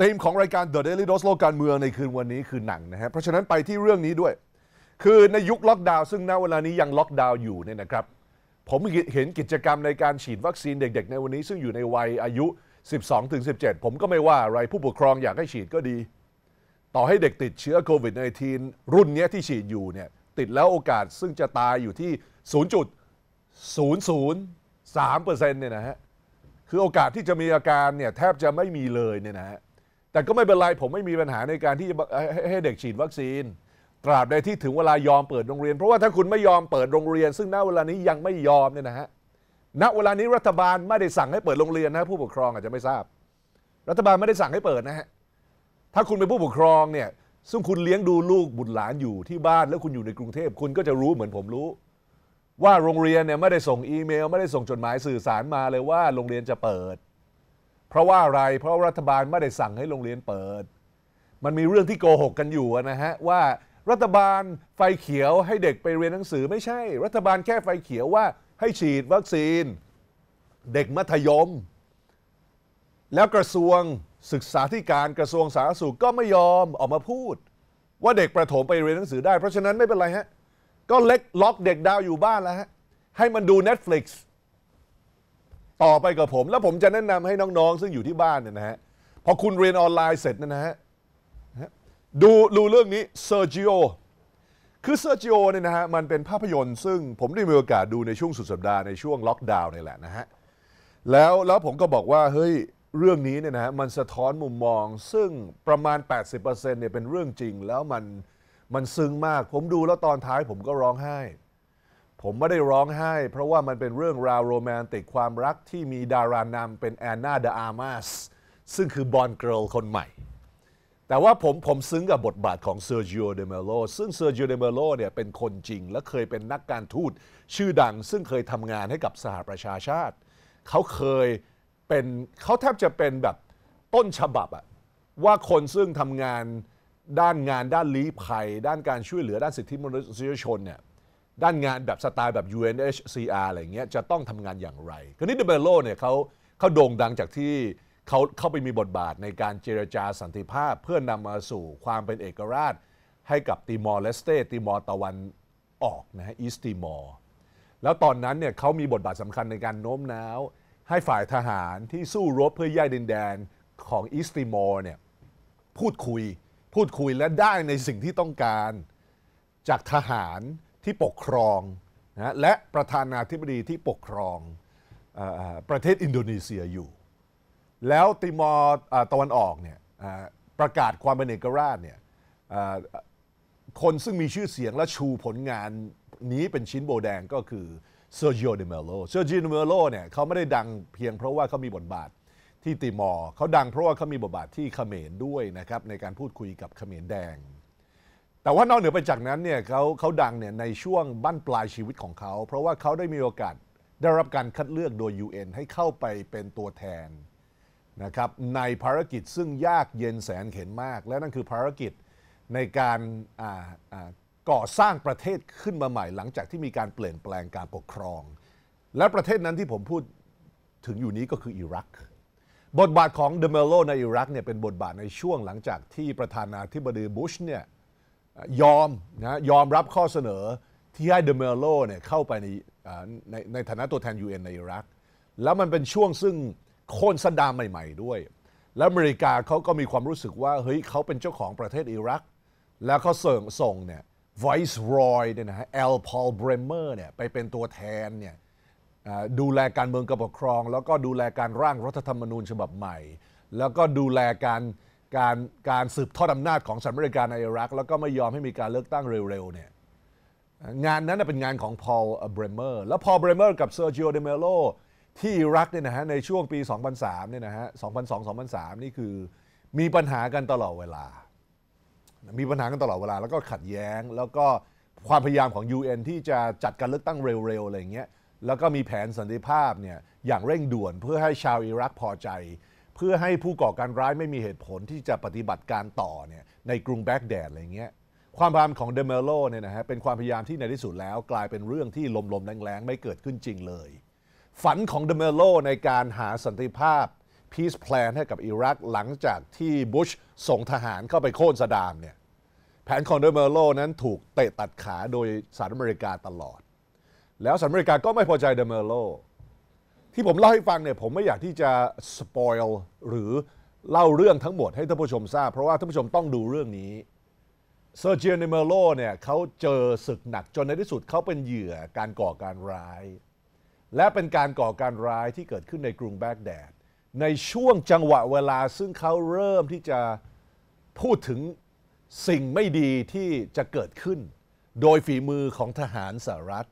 ธีมของรายการ The Daily Dose โลกการเมืองในคืนวันนี้คือหนังนะฮะเพราะฉะนั้นไปที่เรื่องนี้ด้วย คือในยุคล็อกดาวน์ซึ่งณเวลานี้ยังล็อกดาวน์อยู่เนี่ยนะครับ ผมเห็นกิจกรรมในการฉีดวัคซีนเด็กๆในวันนี้ ซึ่งอยู่ในวัยอายุ 12-17 ผมก็ไม่ว่าอะไรผู้ปกครองอยากให้ฉีดก็ดี ต่อให้เด็กติดเชื้อโควิด -19 รุ่นนี้ที่ฉีดอยู่เนี่ยติดแล้วโอกาสซึ่งจะตายอยู่ที่ 0.003%เนี่ยนะฮะคือโอกาสที่จะมีอาการเนี่ยแทบจะไม่มีเลยเนี่ยนะฮะแต่ก็ไม่เป็นไรผมไม่มีปัญหาในการที่จะให้เด็กฉีดวัคซีน ตราบใดที่ถึงเวลายอมเปิดโรงเรียน เพราะว่าถ้าคุณไม่ยอมเปิดโรงเรียนซึ่งณเวลานี้ยังไม่ยอมเนี่ยนะฮะณเวลานี้รัฐบาลไม่ได้สั่งให้เปิดโรงเรียนนะ ผู้ปกครองอาจจะไม่ทราบ รัฐบาลไม่ได้สั่งให้เปิดนะฮะถ้าคุณเป็นผู้ปกครองเนี่ยซึ่งคุณเลี้ยงดูลูกบุตรหลานอยู่ที่บ้าน แล้วคุณอยู่ในกรุงเทพคุณก็จะรู้เหมือนผมรู้ ว่าโรงเรียนเนี่ยไม่ได้ส่งอีเมลไม่ได้ส่งจดหมายสื่อสารมาเลยว่าโรงเรียนจะเปิดเพราะว่าอะไร เพราะรัฐบาลไม่ได้สั่งให้โรงเรียนเปิด มันมีเรื่องที่โกหกกันอยู่นะฮะ ว่ารัฐบาลไฟเขียวให้เด็กไปเรียนหนังสือ ไม่ใช่ รัฐบาลแค่ไฟเขียวว่าให้ฉีดวัคซีน เด็กมัธยม แล้วกระทรวงศึกษาธิการกระทรวงสาธารณสุขก็ไม่ยอมออกมาพูดว่าเด็กประถมไปเรียนหนังสือได้ เพราะฉะนั้นไม่เป็นไรฮะก็เล็กล็อกเด็กดาวอยู่บ้านแล้วฮะให้มันดู Netflix ต่อไปกับผม แล้วผมจะแนะนำให้น้อง ๆ ซึ่งอยู่ที่บ้านเนี่ยนะฮะพอคุณเรียนออนไลน์เสร็จนนะฮะดูดูเรื่องนี้เซอร์จิโอคือเซอร์จิโอเนี่ยนะฮะมันเป็นภาพยนตร์ซึ่งผมได้มีโอกาสดูในช่วงสุดสัปดาห์ในช่วงล็อกดาวน์นี่แหละนะฮะแล้วแล้วผมก็บอกว่าเฮ้ยเรื่องนี้เนี่ยนะฮะมันสะท้อนมุมมองซึ่งประมาณ 80%เนี่ยเป็นเรื่องจริง แล้วมันมันซึ้งมากผมดูแล้วตอนท้ายผมก็ร้องไห้ผมไม่ได้ร้องไห้ เพราะว่ามันเป็นเรื่องราวโรแมนติกความรักที่มีดารานำเป็นแอนนาเดอาร์มาสซึ่งคือบอนเกิลคนใหม่ แต่ว่าผมผมซึ้งกับบทบาทของเซอร์จิโอเดเมโลซึ่งเซอร์จิโอเดเมโลเนี่ยเป็นคนจริง และเคยเป็นนักการทูตชื่อดัง ซึ่งเคยทำงานให้กับสหประชาชาติ เขาเคยเป็นเขาแทบจะเป็นแบบต้นฉบับอะว่าคนซึ่งทำงานด้านงานด้านลี้ภัยด้านการช่วยเหลือด้านสิทธิมนุษยชนเนี่ยด้านงานแบบสไตล์แบบ UNHCR อะไรเงี้ยจะต้องทำงานอย่างไรคราวนี้เดเบโลเนี่ยเขาเขาโด่งดังจากที่เขาเข้าไปมีบทบาทในการเจรจาสันติภาพเพื่อนำมาสู่ความเป็นเอกราชให้กับติมอร์เลสเตติมอร์ตะวันออกนะฮะอีสติมอร์ แล้วตอนนั้นเนี่ยเขามีบทบาทสำคัญในการโน้มน้าวให้ฝ่ายทหารที่สู้รบเพื่อแย่ดินแดนของอีสติมอร์เนี่ยพูดคุยพูดคุยและได้ในสิ่งที่ต้องการจากทหารที่ปกครองนะและประธานาธิบดีที่ปกครองอประเทศอินโดนีเซียอยู่ แล้วติมอร์ตะวันออกเนี่ยประกาศความเป็นเอกราชเนี่ยคนซึ่งมีชื่อเสียงและชูผลงาน นี้เป็นชิ้นโบแดงก็คือเซอร์จิโอเดเมโลเซอร์จิโอเดเมโลเนี่ยเขาไม่ได้ดังเพียงเพราะว่าเขามีบทบาทที่ติมอร์เขาดังเพราะว่าเขามีบทบาทที่เขมรด้วยนะครับในการพูดคุยกับเขมรแดงแต่ว่านอกเหนือไปจากนั้นเนี่ยเขาเขาดังเนี่ยในช่วงบั้นปลายชีวิตของเขาเพราะว่าเขาได้มีโอกาสได้รับการคัดเลือกโดย UN ให้เข้าไปเป็นตัวแทนนะครับในภารกิจซึ่งยากเย็นแสนเข็นมาก และนั่นคือภารกิจในการก่อสร้างประเทศขึ้นมาใหม่หลังจากที่มีการเปลี่ยนแปลงการปกครอง และประเทศนั้นที่ผมพูดถึงอยู่นี้ก็คืออิรัก บทบาทของเดเมโล ในอิรักเนี่ยเป็นบทบาทในช่วงหลังจากที่ประธานาธิบดีบุชเนี่ยยอมนะยอมรับข้อเสนอที่ให้เดเมโลเนี่ยเข้าไปในในในฐานะตัวแทน UN ในอิรัก แล้วมันเป็นช่วงซึ่งโค่นสดามใหม่ ๆด้วย แล้วอเมริกาเขาก็มีความรู้สึกว่า เฮ้ยเขาเป็นเจ้าของประเทศอิรัก แล้วเขาส่งส่งเนี่ย Vice Roy เนี่ยนะฮะแอลพอลเบรเมอร์เนี่ยไปเป็นตัวแทนเนี่ยดูแลการเมืองกับปกครอง แล้วก็ดูแลการร่างรัฐธรรมนูญฉบับใหม่ แล้วก็ดูแลการการการสืบทอดอำนาจของสหรัฐอเมริกาในอิรักแล้วก็ไม่ยอมให้มีการเลือกตั้งเร็ว ๆ เนี่ย งานนั้นเป็นงานของพอลเบรเมอร์แล้วพอลเบรเมอร์กับเซอร์จิโอเดเมโลที่อิรักเนี่ยนะฮะในช่วงปี 2003เนี่ยนะฮะ2002-2003 นี่คือมีปัญหากันตลอดเวลา มีปัญหากันตลอดเวลา แล้วก็ขัดแย้งแล้วก็ความพยายามของ UN ที่จะจัดการเลือกตั้งเร็ว ๆ อะไรเงี้ยแล้วก็มีแผนสันติภาพเนี่ยอย่างเร่งด่วนเพื่อให้ชาวอิรักพอใจพื่อให้ผู้ก่อการร้ายไม่มีเหตุผลที่จะปฏิบัติการต่อเนี่ยในกรุงแบกแดดอะไรเงี้ยความพยายามของเดเมโลเนี่ยนะฮะเป็นความพยายามที่ในที่สุดแล้ว กลายเป็นเรื่องที่ลมๆแรงๆ ไม่เกิดขึ้นจริงเลย ฝันของเดเมโลในการหาสันติภาพ peace plan ให้กับอิรัก หลังจากที่บุชส่งทหารเข้าไปโค่นสดามเนี่ยแผนของเดเมโลนั้นถูกเตะตัดขาโดยสหรัฐอเมริกาตลอด แล้วสหรัฐอเมริกาก็ไม่พอใจเดเมโลที่ผมเล่าให้ฟังเนี่ย ผมไม่อยากที่จะสปอยล์หรือ เล่าเรื่องทั้งหมดให้ท่านผู้ชมทราบ เพราะว่าท่านผู้ชมต้องดูเรื่องนี้เซอร์เจียนเมโลเนี่ยเขาเจอศึกหนักจนในที่สุดเขาเป็นเหยื่อการก่อการร้าย และเป็นการก่อการร้ายที่เกิดขึ้นในกรุงแบกแดด ในช่วงจังหวะเวลาซึ่งเขาเริ่มที่จะพูดถึงสิ่งไม่ดีที่จะเกิดขึ้นโดยฝีมือของทหารสหรัฐ